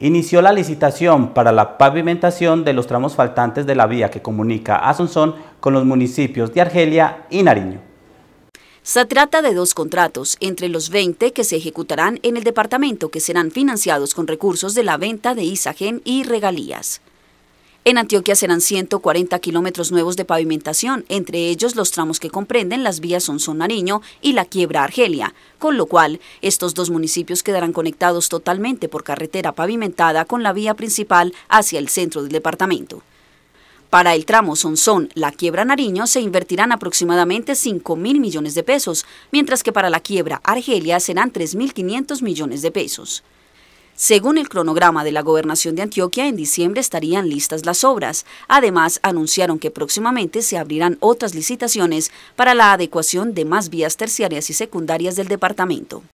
inició la licitación para la pavimentación de los tramos faltantes de la vía que comunica Asunción con los municipios de Argelia y Nariño. Se trata de dos contratos, entre los 20 que se ejecutarán en el departamento que serán financiados con recursos de la venta de Isagen y regalías. En Antioquia serán 140 kilómetros nuevos de pavimentación, entre ellos los tramos que comprenden las vías Sonsón Nariño y la Quiebra Argelia, con lo cual estos dos municipios quedarán conectados totalmente por carretera pavimentada con la vía principal hacia el centro del departamento. Para el tramo Sonsón, la quiebra Nariño, se invertirán aproximadamente 5 mil millones de pesos, mientras que para la quiebra Argelia serán 3.500 millones de pesos. Según el cronograma de la Gobernación de Antioquia, en diciembre estarían listas las obras. Además, anunciaron que próximamente se abrirán otras licitaciones para la adecuación de más vías terciarias y secundarias del departamento.